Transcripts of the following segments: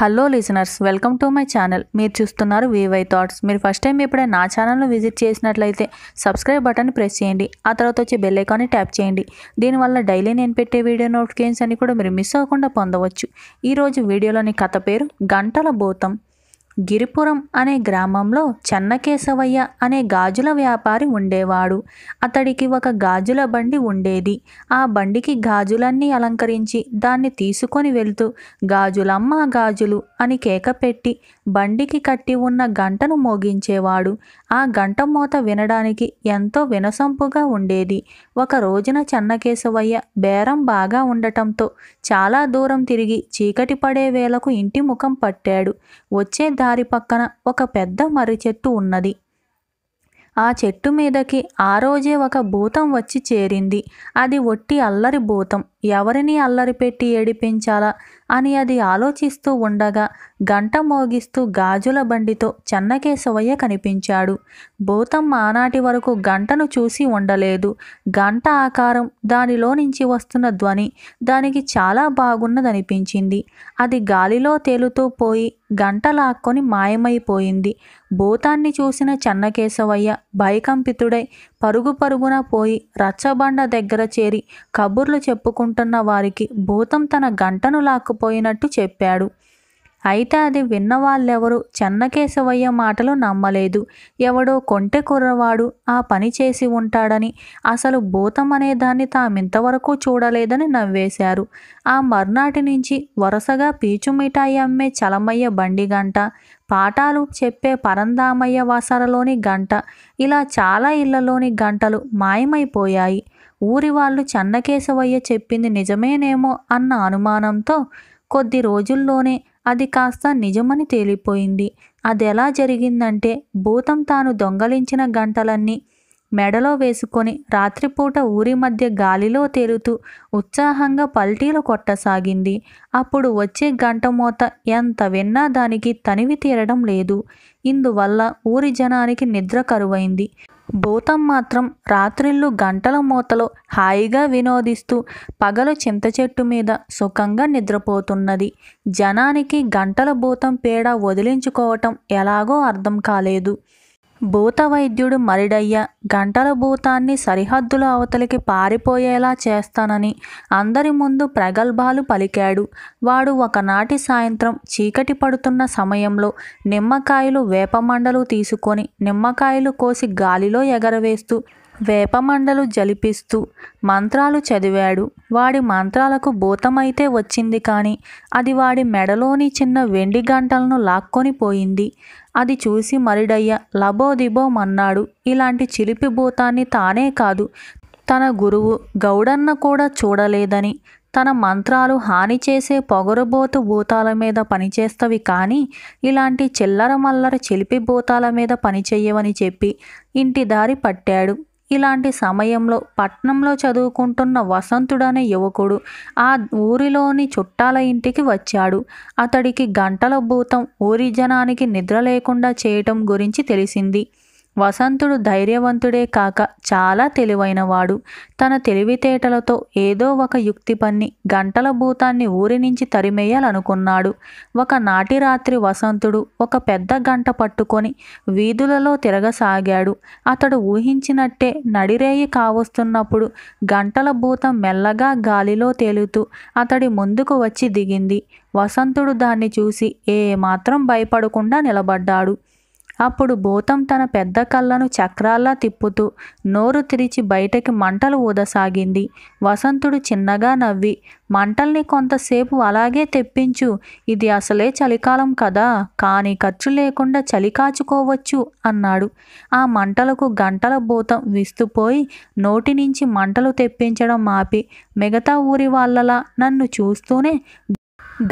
hello listeners welcome to my channel మీరు చూస్తున్నారు V Y thoughts మీరు ఫస్ట్ టైం ఎప్పుడైనా నా ఛానల్ను విజిట్ చేసినట్లయితే సబ్స్క్రైబ్ బటన్ ప్రెస్ చేయండి ఆ తర్వాత వచ్చే బెల్లైకాన్ని ట్యాప్ చేయండి దీనివల్ల డైలీ నేను పెట్టే వీడియో నోటిఫికేషన్స్ అని కూడా మీరు మిస్ అవ్వకుండా పొందవచ్చు ఈరోజు వీడియోలోని కథ పేరు గంటల భూతం గిరిపురం అనే గ్రామంలో చెన్నకేశవయ్య అనే గాజుల వ్యాపారి ఉండేవాడు అతడికి ఒక గాజుల బండి ఉండేది ఆ బండికి గాజులన్నీ అలంకరించి దాన్ని తీసుకొని వెళ్తూ గాజులమ్మ గాజులు అని కేక పెట్టి బండికి కట్టి ఉన్న గంటను మోగించేవాడు ఆ గంట మూత వినడానికి ఎంతో వినసొంపుగా ఉండేది ఒక రోజున చెన్నకేశవయ్య బేరం బాగా ఉండటంతో చాలా దూరం తిరిగి చీకటి పడే వేళకు ఇంటి ముఖం పట్టాడు వచ్చే దారి దారి పక్కన ఒక పెద్ద మర్రి చెట్టు ఉన్నది ఆ చెట్టు మీదకి ఆ రోజే ఒక భూతం వచ్చి చేరింది అది ఒట్టి అల్లరి భూతం ఎవరిని అల్లరిపెట్టి ఏడిపించాలా అని అది ఆలోచిస్తూ ఉండగా గంట మోగిస్తూ గాజుల బండితో చెన్నకేశవయ్య కనిపించాడు భూతమ్మ ఆనాటి వరకు గంటను చూసి ఉండలేదు గంట ఆకారం దానిలో నుంచి వస్తున్న ధ్వని దానికి చాలా బాగున్నదనిపించింది అది గాలిలో తేలుతూ పోయి గంట లాక్కొని మాయమైపోయింది భూతాన్ని చూసిన చెన్నకేశవయ్య భయకంపితుడై పరుగు పరుగున పోయి రచ్చబండ దగ్గర చేరి కబుర్లు చెప్పుకుంటూ ఉంటున్న వారికి భూతం తన గంటను లాక్కుపోయినట్టు చెప్పాడు అయితే అది విన్న వాళ్ళెవరూ చెన్నకేశవయ్య మాటలు నమ్మలేదు ఎవడో కొంటె కుర్రవాడు ఆ పని చేసి ఉంటాడని అసలు భూతం అనేదాన్ని తామింతవరకు చూడలేదని నవ్వేశారు ఆ మర్నాటి నుంచి వరుసగా పీచు మిఠాయి అమ్మే చలమయ్య బండి గంట పాఠాలు చెప్పే పరందామయ్య వాసరలోని గంట ఇలా చాలా ఇళ్లలోని గంటలు మాయమైపోయాయి ఊరి వాళ్ళు చెన్నకేశవయ్య చెప్పింది నిజమేనేమో అన్న అనుమానంతో కొద్ది రోజుల్లోనే అది కాస్త నిజమని తేలిపోయింది అదెలా జరిగిందంటే భూతం తాను దొంగలించిన గంటలన్నీ మెడలో వేసుకొని రాత్రిపూట ఊరి మధ్య గాలిలో తేలుతూ ఉత్సాహంగా పల్టీలు కొట్టసాగింది అప్పుడు వచ్చే గంట మూత ఎంత విన్నా దానికి తనివి తీరడం లేదు ఇందువల్ల ఊరి జనానికి నిద్ర కరువైంది భూతం మాత్రం రాత్రిళ్ళు గంటల మూతలో హాయిగా వినోదిస్తూ పగలు చింత చెట్టు మీద సుఖంగా నిద్రపోతున్నది జనానికి గంటల భూతం పేడ వదిలించుకోవటం ఎలాగో అర్థం కాలేదు భూత వైద్యుడు మరిడయ్య గంటల భూతాన్ని సరిహద్దుల అవతలికి పారిపోయేలా చేస్తానని అందరి ముందు ప్రగల్భాలు పలికాడు వాడు ఒకనాటి సాయంత్రం చీకటి పడుతున్న సమయంలో నిమ్మకాయలు వేపమండలు తీసుకొని నిమ్మకాయలు కోసి గాలిలో ఎగరవేస్తూ వేపమండలు జలిపిస్తూ మంత్రాలు చదివాడు వాడి మంత్రాలకు భూతమైతే వచ్చింది కానీ అది వాడి మెడలోని చిన్న వెండి గంటలను లాక్కొని పోయింది అది చూసి మరిడయ్య మన్నాడు ఇలాంటి చిలిపి భూతాన్ని తానే కాదు తన గురువు గౌడన్న కూడా చూడలేదని తన మంత్రాలు హాని చేసే పొగరుబోతు భూతాల మీద పనిచేస్తవి కానీ ఇలాంటి చిల్లర మల్లర చిలిపి భూతాల మీద పనిచేయవని చెప్పి ఇంటి దారి పట్టాడు ఇలాంటి సమయంలో పట్నంలో చదువుకుంటున్న వసంతుడనే యువకుడు ఆ ఊరిలోని చుట్టాల ఇంటికి వచ్చాడు అతడికి గంటల భూతం ఊరి జనానికి నిద్ర లేకుండా చేయటం గురించి తెలిసింది వసంతుడు ధైర్యవంతుడే కాక చాలా తెలివైనవాడు తన తెలివితేటలతో ఏదో ఒక యుక్తి పన్ని గంటల భూతాన్ని ఊరి నుంచి తరిమేయాలనుకున్నాడు ఒకనాటి రాత్రి వసంతుడు ఒక పెద్ద గంట పట్టుకొని వీధులలో తిరగసాగాడు అతడు ఊహించినట్టే నడిరేయి కావస్తున్నప్పుడు గంటల భూతం మెల్లగా గాలిలో తేలుతూ అతడి ముందుకు వచ్చి దిగింది వసంతుడు దాన్ని చూసి ఏమాత్రం భయపడకుండా నిలబడ్డాడు అప్పుడు భూతం తన పెద్ద కళ్ళను చక్రాల్లా తిప్పుతూ నోరు తెరిచి బయటకి మంటలు ఊదసాగింది వసంతుడు చిన్నగా నవ్వి మంటల్ని కొంతసేపు అలాగే తెప్పించు ఇది అసలే చలికాలం కదా కానీ ఖర్చు లేకుండా చలికాచుకోవచ్చు అన్నాడు ఆ మంటలకు గంటల భూతం విస్తుపోయి నోటి నుంచి మంటలు తెప్పించడం మాపి మిగతా ఊరి వాళ్ళలా నన్ను చూస్తూనే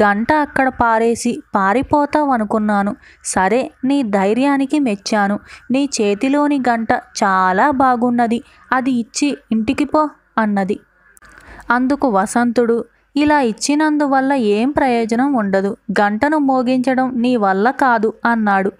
గంట అక్కడ పారేసి పారిపోతావనుకున్నాను సరే నీ ధైర్యానికి మెచ్చాను నీ చేతిలోని గంట చాలా బాగున్నది అది ఇచ్చి ఇంటికి పో అన్నది అందుకు వసంతుడు ఇలా ఇచ్చినందువల్ల ఏం ప్రయోజనం ఉండదు గంటను మోగించడం నీ వల్ల కాదు అన్నాడు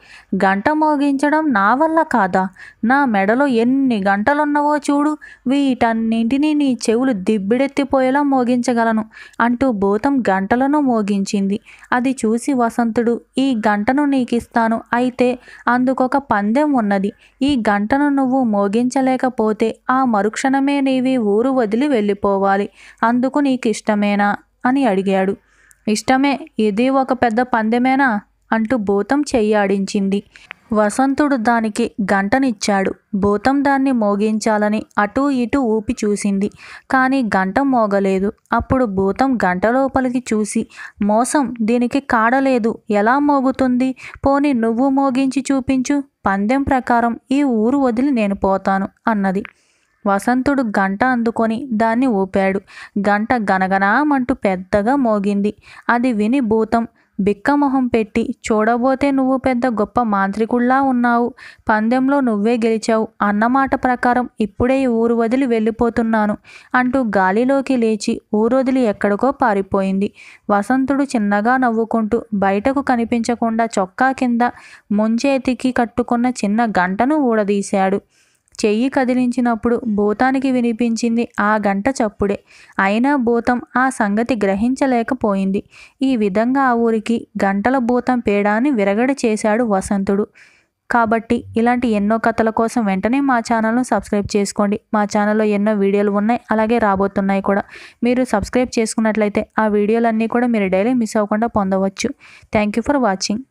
గంట మోగించడం నా వల్ల కాదా నా మెడలో ఎన్ని గంటలున్నవో చూడు వీటన్నింటినీ నీ చెవులు దిబ్బిడెత్తిపోయేలా మోగించగలను అంటూ భూతం గంటలను మోగించింది అది చూసి వసంతుడు ఈ గంటను నీకిస్తాను అయితే అందుకొక పందెం ఉన్నది ఈ గంటను నువ్వు మోగించలేకపోతే ఆ మరుక్షణమే నీవి ఊరు వదిలి వెళ్ళిపోవాలి అందుకు నీకు ఇష్టమేనా అని అడిగాడు ఇష్టమే ఇది ఒక పెద్ద పందెమేనా అంటూ భూతం చెయ్యాడించింది వసంతుడు దానికి గంటనిచ్చాడు భూతం దాన్ని మోగించాలని అటూ ఇటూ ఊపి చూసింది కానీ గంట మోగలేదు అప్పుడు భూతం గంట లోపలికి చూసి మోసం దీనికి కాడలేదు ఎలా మోగుతుంది పోని నువ్వు మోగించి చూపించు పందెం ప్రకారం ఈ ఊరు వదిలి నేను పోతాను అన్నది వసంతుడు గంట అందుకొని దాన్ని ఊపాడు గంట గనగనామంటూ పెద్దగా మోగింది అది విని భూతం బిక్కమొహం పెట్టి చూడబోతే నువ్వు పెద్ద గొప్ప మాంత్రికుల్లా ఉన్నావు పందెంలో నువ్వే గెలిచావు అన్నమాట ప్రకారం ఇప్పుడే ఈ ఊరు వదిలి వెళ్ళిపోతున్నాను అంటూ గాలిలోకి లేచి ఊరొదిలి ఎక్కడికో పారిపోయింది వసంతుడు చిన్నగా నవ్వుకుంటూ బయటకు కనిపించకుండా చొక్కా కింద ముంచేతికి కట్టుకున్న చిన్న గంటను ఊడదీశాడు చెయ్యి కదిలించినప్పుడు భూతానికి వినిపించింది ఆ గంట చప్పుడే అయినా భూతం ఆ సంగతి గ్రహించలేకపోయింది ఈ విధంగా ఆ ఊరికి గంటల భూతం పేడాన్ని విరగడ చేశాడు వసంతుడు కాబట్టి ఇలాంటి ఎన్నో కథల కోసం వెంటనే మా ఛానల్ను సబ్స్క్రైబ్ చేసుకోండి మా ఛానల్లో ఎన్నో వీడియోలు ఉన్నాయి అలాగే రాబోతున్నాయి కూడా మీరు సబ్స్క్రైబ్ చేసుకున్నట్లయితే ఆ వీడియోలన్నీ కూడా మీరు డైలీ మిస్ అవ్వకుండా పొందవచ్చు థ్యాంక్ యూ ఫర్ వాచింగ్